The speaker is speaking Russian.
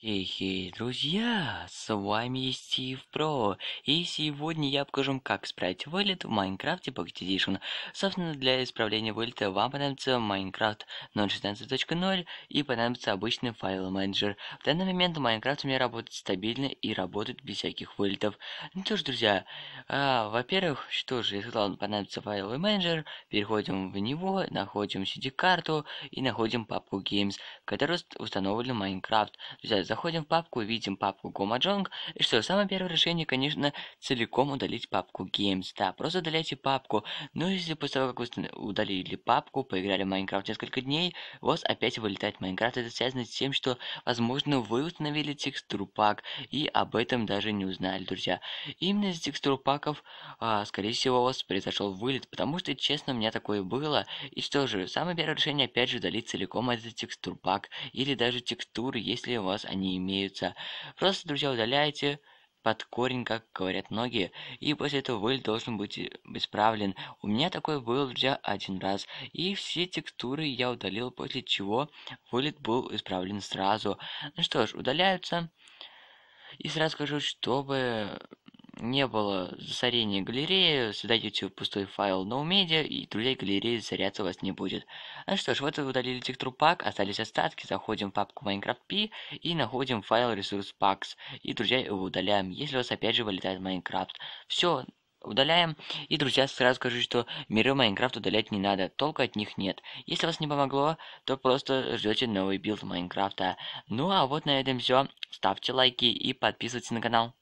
Хе-хе, друзья, с вами Стив Про, и сегодня я покажу вам, как исправить вылет в Майнкрафте Pocket Edition. Собственно, для исправления вылета вам понадобится Майнкрафт 0.16.0 и понадобится обычный файл менеджер. В данный момент Майнкрафт у меня работает стабильно и работает без всяких вылетов. Ну что ж, друзья, а, во-первых, что же, я сказал, понадобится файл менеджер, переходим в него, находим CD-карту и находим папку Games, в которой установлен Майнкрафт, Друзья, Заходим в папку, видим папку Gomajong. И что, самое первое решение, конечно, целиком удалить папку Games. Да, просто удаляйте папку. Но ну, если после того, как вы удалили папку, поиграли в Майнкрафт несколько дней, у вас опять вылетает Майнкрафт. Это связано с тем, что, возможно, вы установили текстуру пак и об этом даже не узнали, друзья. Именно из текстур паков, а, скорее всего, у вас произошел вылет, потому что, честно, у меня такое было. И что же, самое первое решение, опять же, удалить целиком этот текстур пак или даже текстуры, если у вас они они имеются. Просто, друзья, удаляйте под корень, как говорят многие, и после этого выль должен быть э, исправлен. У меня такой был, друзья, один раз, и все текстуры я удалил, после чего вылет был исправлен сразу. Ну что ж, удаляются. И сразу скажу, чтобы не было засорения галереи, сюда YouTube пустой файл NoMedia, и друзей галереи засоряться у вас не будет. Ну что ж, вот удалили текстур пак, остались остатки, заходим в папку Minecraft P и находим файл ресурс packs, и, друзья, его удаляем, если у вас опять же вылетает Minecraft. Все, удаляем. И, друзья, сразу скажу, что миры Майнкрафт удалять не надо, толку от них нет. Если вас не помогло, то просто ждете новый билд Майнкрафта. Ну а вот на этом все. Ставьте лайки и подписывайтесь на канал.